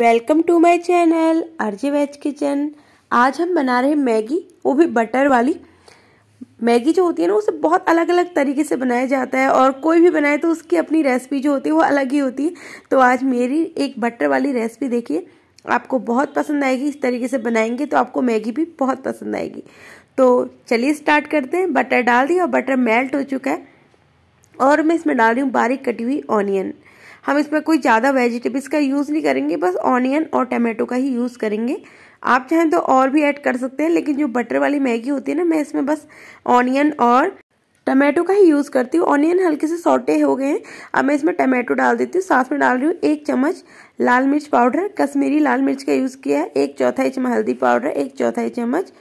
welcome to my channel RJ veg kitchen आज हम बना रहे हैं मैगी वो भी बटर वाली मैगी जो होती है ना उसे बहुत अलग अलग तरीके से बनाया जाता है और कोई भी बनाए तो उसकी अपनी रेसिपी जो होती है वो अलग ही होती है तो आज मेरी एक बटर वाली रेसिपी देखिए आपको बहुत पसंद आएगी इस तरीके से बनाएंगे तो आपको मैगी भी बहुत पसंद आएगी तो चलिए स्टार्ट करते हैं बटर डाल दिया और बटर मेल्ट हो चुका है और मैं इसमें डाल रही हूँ बारीक कटी हुई ऑनियन हम इसमें कोई ज़्यादा वेजिटेबल्स का यूज़ नहीं करेंगे बस ऑनियन और टमेटो का ही यूज़ करेंगे आप चाहें तो और भी ऐड कर सकते हैं लेकिन जो बटर वाली मैगी होती है ना मैं इसमें बस ऑनियन और टमाटो का ही यूज़ करती हूँ ऑनियन हल्के से सॉटे हो गए हैं अब मैं इसमें टमाटो डाल देती हूँ साथ में डाल रही हूँ एक चम्मच लाल मिर्च पाउडर कश्मीरी लाल मिर्च का यूज़ किया है एक चौथाई चम्मच हल्दी पाउडर एक चौथाई चम्मच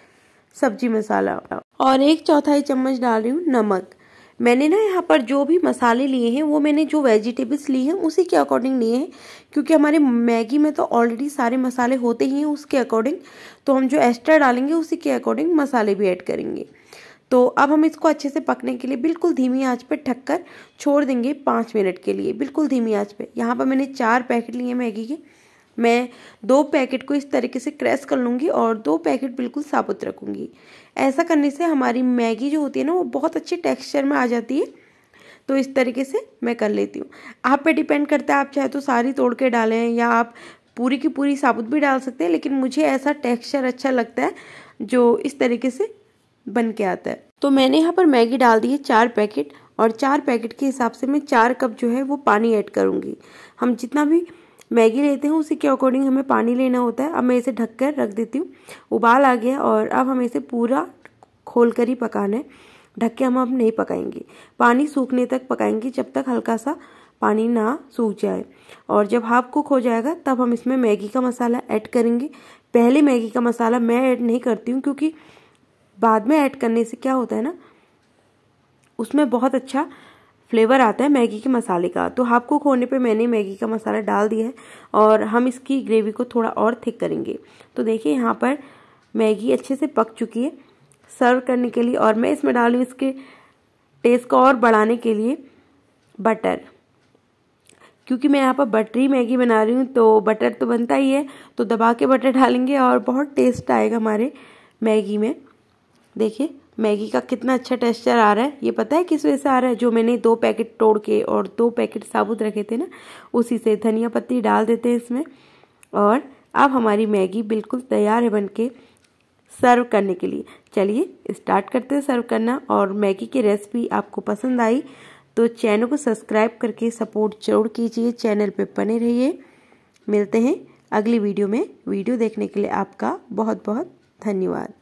सब्जी मसाला और एक चौथाई चम्मच डाल रही हूँ नमक मैंने ना यहाँ पर जो भी मसाले लिए हैं वो मैंने जो वेजिटेबल्स लिए हैं उसी के अकॉर्डिंग लिए हैं क्योंकि हमारे मैगी में तो ऑलरेडी सारे मसाले होते ही हैं उसके अकॉर्डिंग तो हम जो एक्स्ट्रा डालेंगे उसी के अकॉर्डिंग मसाले भी ऐड करेंगे तो अब हम इसको अच्छे से पकने के लिए बिल्कुल धीमी आँच पर ठक कर छोड़ देंगे पाँच मिनट के लिए बिल्कुल धीमी आँच पर यहाँ पर मैंने चार पैकेट लिए मैगी के मैं दो पैकेट को इस तरीके से क्रेस कर लूँगी और दो पैकेट बिल्कुल साबुत रखूँगी ऐसा करने से हमारी मैगी जो होती है ना वो बहुत अच्छे टेक्स्चर में आ जाती है तो इस तरीके से मैं कर लेती हूँ आप पे डिपेंड करता है आप चाहे तो सारी तोड़ के डालें या आप पूरी की पूरी साबुत भी डाल सकते हैं लेकिन मुझे ऐसा टेक्स्चर अच्छा लगता है जो इस तरीके से बन के आता है तो मैंने यहाँ पर मैगी डाल दी है चार पैकेट और चार पैकेट के हिसाब से मैं चार कप जो है वो पानी ऐड करूँगी हम जितना भी मैगी लेते हैं उसी के अकॉर्डिंग हमें पानी लेना होता है अब मैं इसे ढक कर रख देती हूँ उबाल आ गया और अब हमें इसे पूरा खोल कर ही पकाना है ढक के हम अब नहीं पकाएंगे पानी सूखने तक पकाएंगे जब तक हल्का सा पानी ना सूख जाए और जब हाफ कुक हो जाएगा तब हम इसमें मैगी का मसाला ऐड करेंगे पहले मैगी का मसाला मैं ऐड नहीं करती हूँ क्योंकि बाद में ऐड करने से क्या होता है ना उसमें बहुत अच्छा फ्लेवर आता है मैगी के मसाले का तो हाफ कुक होने पे मैंने मैगी का मसाला डाल दिया है और हम इसकी ग्रेवी को थोड़ा और थिक करेंगे तो देखिए यहाँ पर मैगी अच्छे से पक चुकी है सर्व करने के लिए और मैं इसमें डाल रही हूँ इसके टेस्ट को और बढ़ाने के लिए बटर क्योंकि मैं यहाँ पर बटरी मैगी बना रही हूँ तो बटर तो बनता ही है तो दबा के बटर डालेंगे और बहुत टेस्ट आएगा हमारे मैगी में देखिए मैगी का कितना अच्छा टेस्चर आ रहा है ये पता है किस वजह से आ रहा है जो मैंने दो पैकेट तोड़ के और दो पैकेट साबुत रखे थे ना उसी से धनिया पत्ती डाल देते हैं इसमें और अब हमारी मैगी बिल्कुल तैयार है बनके सर्व करने के लिए चलिए स्टार्ट करते हैं सर्व करना और मैगी की रेसिपी आपको पसंद आई तो चैनल को सब्सक्राइब करके सपोर्ट जरूर कीजिए चैनल पर बने रहिए मिलते हैं अगली वीडियो में वीडियो देखने के लिए आपका बहुत बहुत धन्यवाद